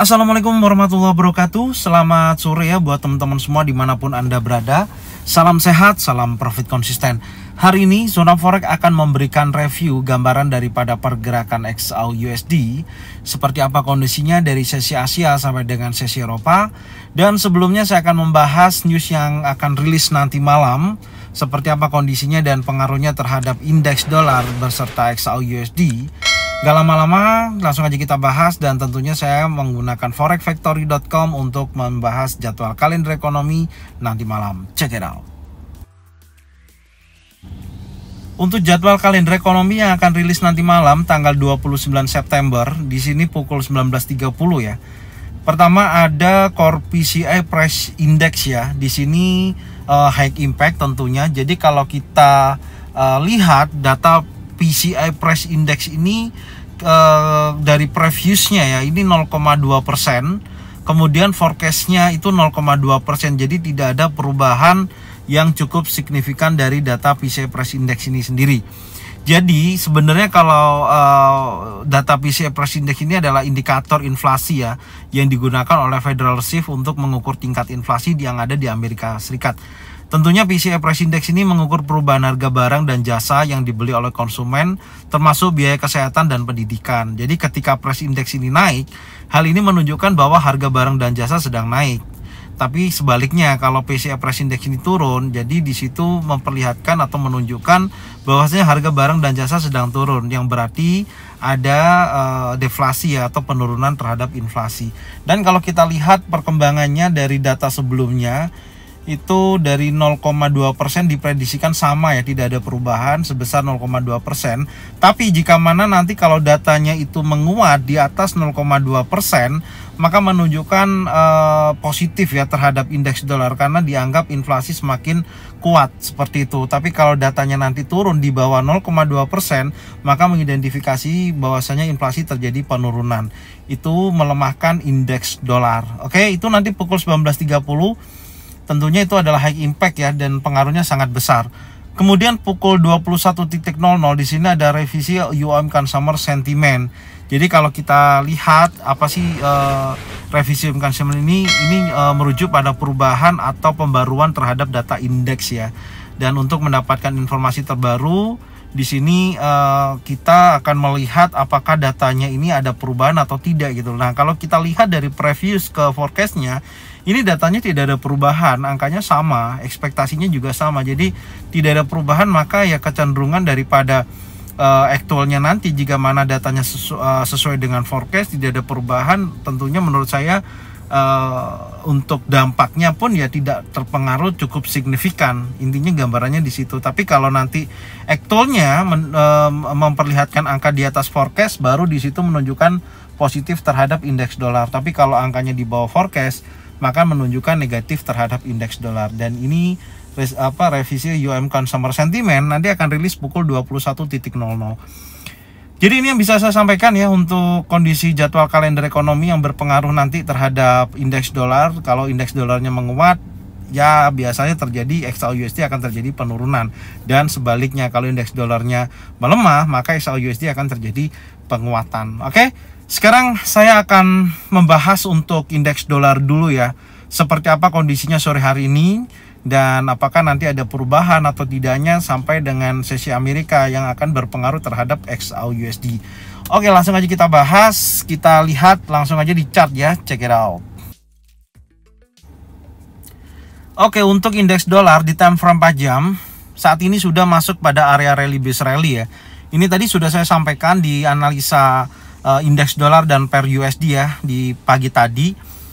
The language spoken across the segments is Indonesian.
Assalamualaikum warahmatullahi wabarakatuh Selamat sore ya buat teman-teman semua dimanapun Anda berada Salam sehat, salam profit konsisten Hari ini Zona Forex akan memberikan review gambaran daripada pergerakan XAU USD Seperti apa kondisinya dari sesi Asia sampai dengan sesi Eropa Dan sebelumnya saya akan membahas news yang akan rilis nanti malam Seperti apa kondisinya dan pengaruhnya terhadap indeks dolar berserta XAU USD Gak lama-lama, langsung aja kita bahas dan tentunya saya menggunakan forexfactory.com untuk membahas jadwal kalender ekonomi nanti malam. Check it out. Untuk jadwal kalender ekonomi yang akan rilis nanti malam tanggal 29 September, di sini pukul 19.30 ya. Pertama ada Core PCI Price Index ya. Di sini uh, eh, high impact tentunya. Jadi kalau kita uh, lihat data PCI Price Index ini uh, dari previousnya ya ini 0,2 persen kemudian forecastnya itu 0,2 persen jadi tidak ada perubahan yang cukup signifikan dari data PCI Price Index ini sendiri jadi sebenarnya kalau uh, data PCE Price Index ini adalah indikator inflasi ya yang digunakan oleh Federal Reserve untuk mengukur tingkat inflasi yang ada di Amerika Serikat. Tentunya PCE Price Index ini mengukur perubahan harga barang dan jasa yang dibeli oleh konsumen, termasuk biaya kesehatan dan pendidikan. Jadi ketika Price Index ini naik, hal ini menunjukkan bahwa harga barang dan jasa sedang naik. Tapi sebaliknya, kalau PCE Price Index ini turun, jadi di situ memperlihatkan atau menunjukkan bahwasanya harga barang dan jasa sedang turun, yang berarti ada uh, deflasi ya, atau penurunan terhadap inflasi. Dan kalau kita lihat perkembangannya dari data sebelumnya, itu dari 0,2% diprediksikan sama ya, tidak ada perubahan sebesar 0,2%. Tapi jika mana nanti kalau datanya itu menguat di atas 0,2%, maka menunjukkan uh, positif ya terhadap indeks dolar karena dianggap inflasi semakin kuat seperti itu. Tapi kalau datanya nanti turun di bawah 0,2%, maka mengidentifikasi bahwasanya inflasi terjadi penurunan. Itu melemahkan indeks dolar. Oke, itu nanti pukul 19.30 tentunya itu adalah high impact ya dan pengaruhnya sangat besar. Kemudian pukul 21.00 di sini ada revisi UOM Consumer Sentiment. Jadi kalau kita lihat apa sih uh, revisi UOM Consumer ini ini uh, merujuk pada perubahan atau pembaruan terhadap data indeks ya. Dan untuk mendapatkan informasi terbaru di sini uh, kita akan melihat apakah datanya ini ada perubahan atau tidak gitu. Nah kalau kita lihat dari previous ke forecastnya ini datanya tidak ada perubahan, angkanya sama, ekspektasinya juga sama. Jadi tidak ada perubahan maka ya kecenderungan daripada uh, eh, aktualnya nanti jika mana datanya sesu uh, sesuai dengan forecast tidak ada perubahan, tentunya menurut saya uh, untuk dampaknya pun ya tidak terpengaruh cukup signifikan. Intinya gambarannya di situ. Tapi kalau nanti aktualnya uh, memperlihatkan angka di atas forecast baru di situ menunjukkan positif terhadap indeks dolar. Tapi kalau angkanya di bawah forecast maka menunjukkan negatif terhadap indeks dolar dan ini apa revisi UM Consumer Sentiment nanti akan rilis pukul 21.00. Jadi ini yang bisa saya sampaikan ya untuk kondisi jadwal kalender ekonomi yang berpengaruh nanti terhadap indeks dolar. Kalau indeks dolarnya menguat, ya biasanya terjadi XAUUSD akan terjadi penurunan dan sebaliknya kalau indeks dolarnya melemah maka XAUUSD akan terjadi penguatan oke sekarang saya akan membahas untuk indeks dolar dulu ya. Seperti apa kondisinya sore hari ini dan apakah nanti ada perubahan atau tidaknya sampai dengan sesi Amerika yang akan berpengaruh terhadap XAU USD. Oke, langsung aja kita bahas, kita lihat langsung aja di chart ya. Check it out. Oke, untuk indeks dolar di time frame 4 jam saat ini sudah masuk pada area rally base rally ya. Ini tadi sudah saya sampaikan di analisa uh, indeks dolar dan per USD ya di pagi tadi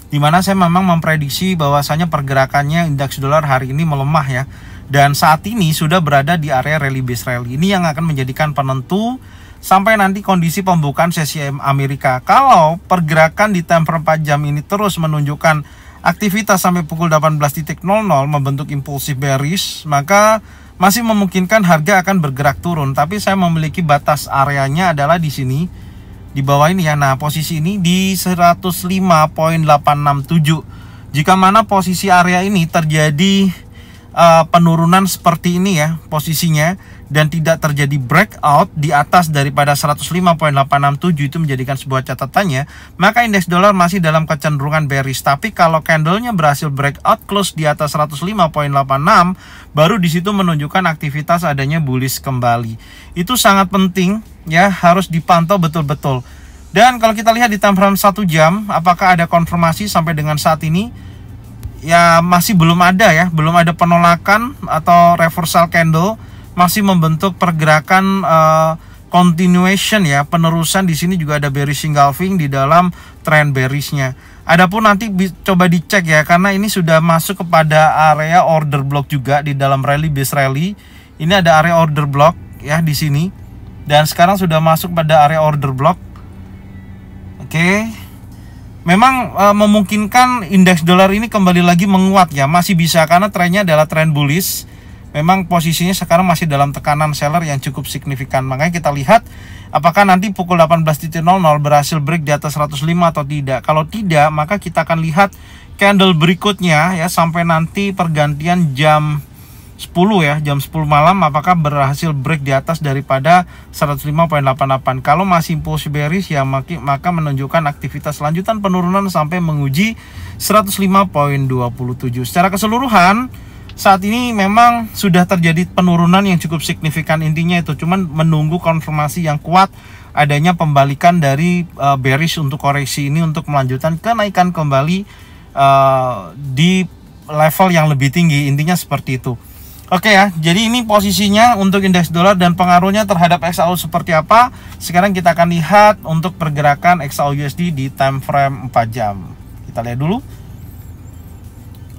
di mana saya memang memprediksi bahwasanya pergerakannya indeks dolar hari ini melemah ya dan saat ini sudah berada di area rally base rally ini yang akan menjadikan penentu sampai nanti kondisi pembukaan sesi Amerika kalau pergerakan di time per 4 jam ini terus menunjukkan aktivitas sampai pukul 18.00 membentuk impulsif bearish maka masih memungkinkan harga akan bergerak turun tapi saya memiliki batas areanya adalah di sini di bawah ini ya. Nah, posisi ini di 105.867. Jika mana posisi area ini terjadi uh, penurunan seperti ini ya posisinya dan tidak terjadi breakout di atas daripada 105.867 itu menjadikan sebuah catatannya, maka indeks dolar masih dalam kecenderungan bearish. Tapi kalau candlenya berhasil breakout close di atas 105.86, baru di situ menunjukkan aktivitas adanya bullish kembali. Itu sangat penting ya, harus dipantau betul-betul. Dan kalau kita lihat di time frame 1 jam, apakah ada konfirmasi sampai dengan saat ini? ya masih belum ada ya, belum ada penolakan atau reversal candle, masih membentuk pergerakan uh, continuation ya, penerusan di sini juga ada bearish engulfing di dalam trend bearishnya. Adapun nanti coba dicek ya karena ini sudah masuk kepada area order block juga di dalam rally base rally. Ini ada area order block ya di sini dan sekarang sudah masuk pada area order block. Oke memang e, memungkinkan indeks dolar ini kembali lagi menguat ya masih bisa karena trennya adalah tren bullish memang posisinya sekarang masih dalam tekanan seller yang cukup signifikan makanya kita lihat apakah nanti pukul 18.00 berhasil break di atas 105 atau tidak kalau tidak maka kita akan lihat candle berikutnya ya sampai nanti pergantian jam 10 ya jam 10 malam apakah berhasil break di atas daripada 105.88 kalau masih bullish bearish ya maka menunjukkan aktivitas lanjutan penurunan sampai menguji 105.27 secara keseluruhan saat ini memang sudah terjadi penurunan yang cukup signifikan intinya itu cuman menunggu konfirmasi yang kuat adanya pembalikan dari uh, bearish untuk koreksi ini untuk melanjutkan kenaikan kembali uh, di level yang lebih tinggi intinya seperti itu Oke ya, jadi ini posisinya untuk indeks dolar dan pengaruhnya terhadap XAU seperti apa. Sekarang kita akan lihat untuk pergerakan XAU USD di time frame 4 jam. Kita lihat dulu.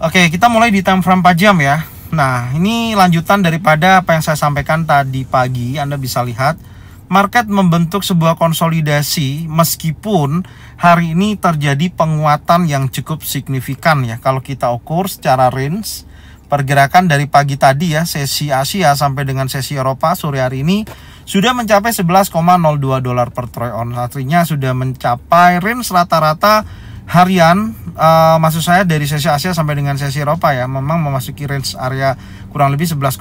Oke, kita mulai di time frame 4 jam ya. Nah, ini lanjutan daripada apa yang saya sampaikan tadi pagi. Anda bisa lihat market membentuk sebuah konsolidasi meskipun hari ini terjadi penguatan yang cukup signifikan ya kalau kita ukur secara range Pergerakan dari pagi tadi ya, sesi Asia sampai dengan sesi Eropa sore hari ini sudah mencapai 11,02 dolar per troy ounce. Artinya sudah mencapai range rata-rata harian uh, maksud saya dari sesi Asia sampai dengan sesi Eropa ya memang memasuki range area kurang lebih 11,02 uh,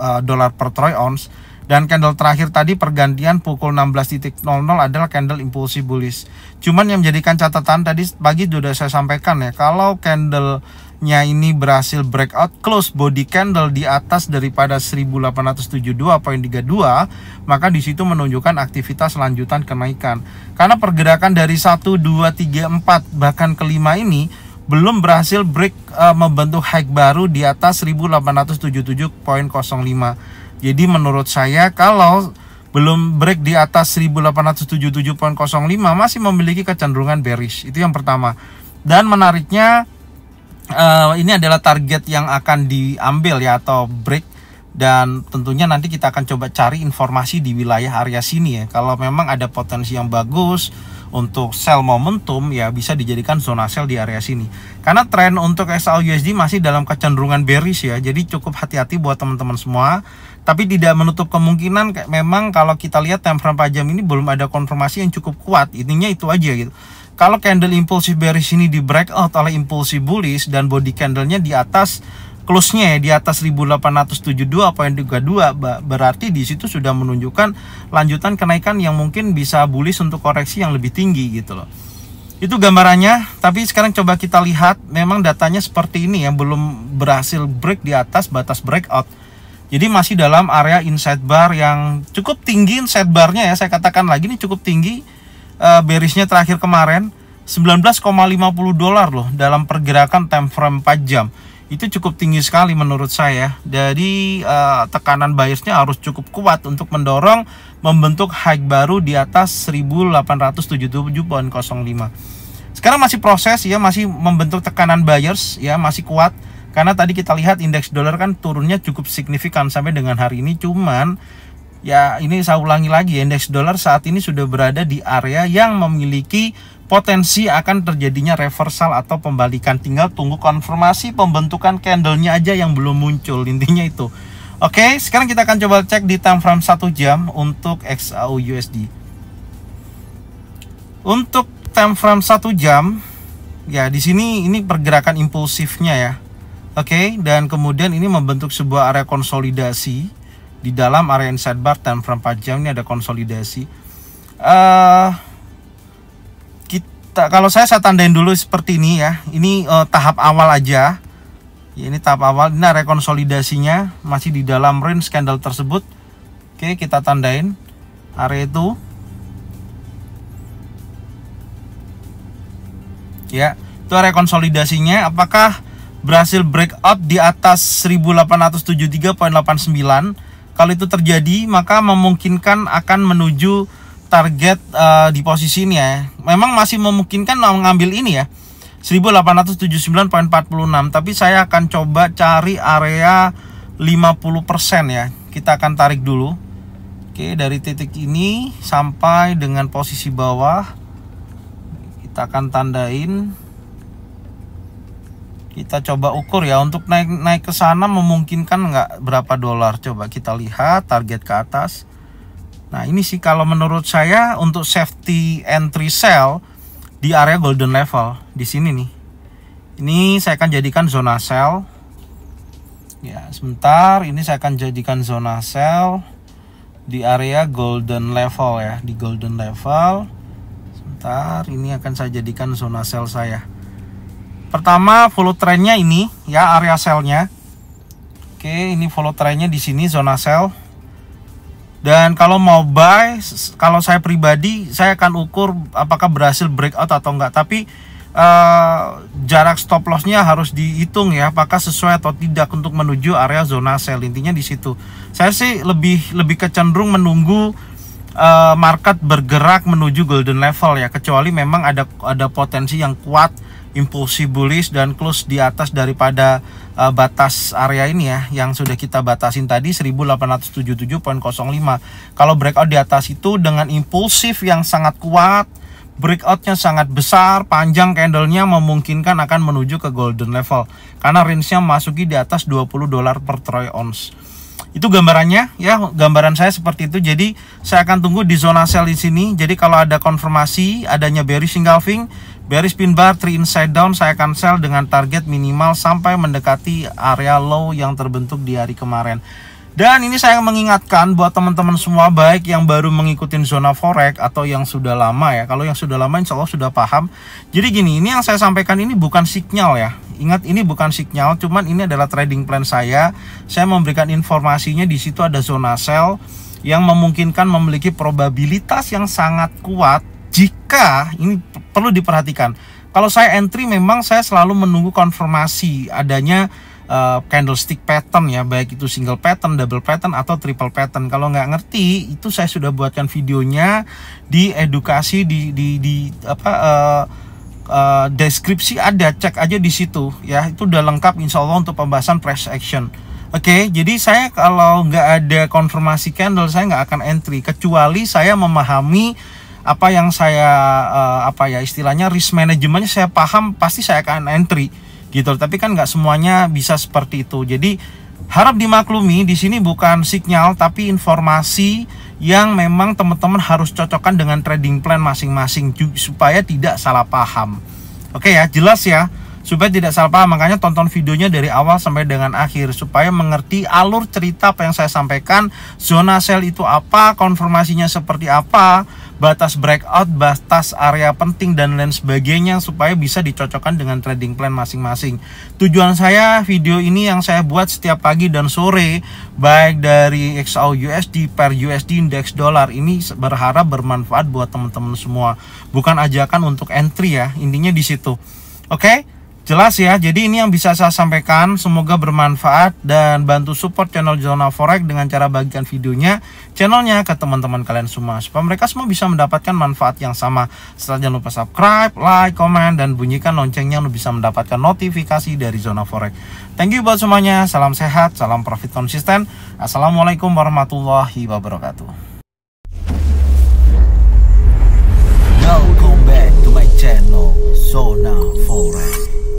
eh, dolar per troy ounce dan candle terakhir tadi pergantian pukul 16.00 adalah candle impulsif bullish. Cuman yang menjadikan catatan tadi pagi sudah saya sampaikan ya, kalau candle nya ini berhasil breakout close body candle di atas daripada 1872.32 maka di situ menunjukkan aktivitas lanjutan kenaikan karena pergerakan dari 1 2 3 4 bahkan kelima ini belum berhasil break e, membentuk high baru di atas 1877.05. Jadi menurut saya kalau belum break di atas 1877.05 masih memiliki kecenderungan bearish. Itu yang pertama. Dan menariknya uh, ini adalah target yang akan diambil ya atau break dan tentunya nanti kita akan coba cari informasi di wilayah area sini ya kalau memang ada potensi yang bagus untuk sell momentum ya bisa dijadikan zona sell di area sini karena tren untuk SLUSD masih dalam kecenderungan bearish ya jadi cukup hati-hati buat teman-teman semua tapi tidak menutup kemungkinan memang kalau kita lihat time frame ini belum ada konfirmasi yang cukup kuat intinya itu aja gitu kalau candle impulsif bearish ini di breakout oleh impulsif bullish dan body candlenya di atas close-nya ya di atas 1872.32 berarti di situ sudah menunjukkan lanjutan kenaikan yang mungkin bisa bullish untuk koreksi yang lebih tinggi gitu loh. Itu gambarannya, tapi sekarang coba kita lihat memang datanya seperti ini ya, belum berhasil break di atas batas breakout. Jadi masih dalam area inside bar yang cukup tinggi inside bar-nya ya, saya katakan lagi ini cukup tinggi uh, bearishnya terakhir kemarin 19,50 dolar loh dalam pergerakan time frame 4 jam itu cukup tinggi sekali menurut saya jadi uh, tekanan buyersnya harus cukup kuat untuk mendorong membentuk high baru di atas 1877.05 sekarang masih proses ya masih membentuk tekanan buyers ya masih kuat karena tadi kita lihat indeks dolar kan turunnya cukup signifikan sampai dengan hari ini cuman ya ini saya ulangi lagi indeks dolar saat ini sudah berada di area yang memiliki potensi akan terjadinya reversal atau pembalikan tinggal tunggu konfirmasi pembentukan candlenya aja yang belum muncul intinya itu oke sekarang kita akan coba cek di time frame 1 jam untuk XAU USD untuk time frame 1 jam ya di sini ini pergerakan impulsifnya ya oke dan kemudian ini membentuk sebuah area konsolidasi di dalam area inside bar dan frame jam ini ada konsolidasi uh, kita kalau saya saya tandain dulu seperti ini ya ini uh, tahap awal aja ya, ini tahap awal ini area konsolidasinya masih di dalam range candle tersebut oke kita tandain area itu ya itu area konsolidasinya apakah berhasil breakout di atas 1873.89 kalau itu terjadi, maka memungkinkan akan menuju target uh, di posisi ini ya. Memang masih memungkinkan mengambil ini ya. 1879.46, tapi saya akan coba cari area 50% ya. Kita akan tarik dulu. Oke, dari titik ini sampai dengan posisi bawah kita akan tandain kita coba ukur ya untuk naik naik ke sana memungkinkan nggak berapa dolar coba kita lihat target ke atas nah ini sih kalau menurut saya untuk safety entry sell di area golden level di sini nih ini saya akan jadikan zona sell ya sebentar ini saya akan jadikan zona sell di area golden level ya di golden level sebentar ini akan saya jadikan zona sell saya Pertama follow trendnya ini ya area selnya. Oke, ini follow trendnya di sini zona sell Dan kalau mau buy, kalau saya pribadi saya akan ukur apakah berhasil breakout atau enggak. Tapi uh, jarak stop lossnya harus dihitung ya, apakah sesuai atau tidak untuk menuju area zona sell Intinya di situ. Saya sih lebih lebih kecenderung menunggu uh, market bergerak menuju golden level ya kecuali memang ada ada potensi yang kuat impulsi bullish dan close di atas daripada uh, batas area ini ya yang sudah kita batasin tadi 1877.05 kalau breakout di atas itu dengan impulsif yang sangat kuat breakoutnya sangat besar, panjang candlenya memungkinkan akan menuju ke golden level karena range-nya masuki di atas 20 dolar per troy ounce itu gambarannya ya gambaran saya seperti itu jadi saya akan tunggu di zona sell di sini jadi kalau ada konfirmasi adanya bearish engulfing bearish pin bar three inside down saya akan sell dengan target minimal sampai mendekati area low yang terbentuk di hari kemarin dan ini saya mengingatkan buat teman-teman semua baik yang baru mengikuti zona forex atau yang sudah lama ya. Kalau yang sudah lama insya Allah sudah paham. Jadi gini, ini yang saya sampaikan ini bukan signal ya. Ingat ini bukan signal, cuman ini adalah trading plan saya. Saya memberikan informasinya di situ ada zona sell yang memungkinkan memiliki probabilitas yang sangat kuat jika ini perlu diperhatikan. Kalau saya entry memang saya selalu menunggu konfirmasi adanya uh, candlestick pattern ya baik itu single pattern double pattern atau triple pattern kalau nggak ngerti itu saya sudah buatkan videonya di edukasi di di, di apa uh, uh, deskripsi ada cek aja di situ ya itu udah lengkap insya Allah untuk pembahasan press action Oke, okay, jadi saya kalau nggak ada konfirmasi candle saya nggak akan entry kecuali saya memahami apa yang saya uh, apa ya istilahnya risk manajemennya saya paham pasti saya akan entry gitu tapi kan nggak semuanya bisa seperti itu jadi harap dimaklumi di sini bukan sinyal tapi informasi yang memang teman-teman harus cocokkan dengan trading plan masing-masing supaya tidak salah paham oke ya jelas ya supaya tidak salah paham makanya tonton videonya dari awal sampai dengan akhir supaya mengerti alur cerita apa yang saya sampaikan zona sell itu apa konfirmasinya seperti apa batas breakout, batas area penting dan lain sebagainya supaya bisa dicocokkan dengan trading plan masing-masing. Tujuan saya video ini yang saya buat setiap pagi dan sore baik dari XAU USD, per USD, indeks dolar ini berharap bermanfaat buat teman-teman semua. Bukan ajakan untuk entry ya, intinya di situ. Oke? Okay? Jelas ya, jadi ini yang bisa saya sampaikan. Semoga bermanfaat dan bantu support channel Zona Forex dengan cara bagikan videonya, channelnya ke teman-teman kalian semua. Supaya mereka semua bisa mendapatkan manfaat yang sama. Setelah jangan lupa subscribe, like, comment, dan bunyikan loncengnya untuk bisa mendapatkan notifikasi dari Zona Forex. Thank you buat semuanya. Salam sehat, salam profit konsisten. Assalamualaikum warahmatullahi wabarakatuh. Welcome back to my channel, Zona Forex.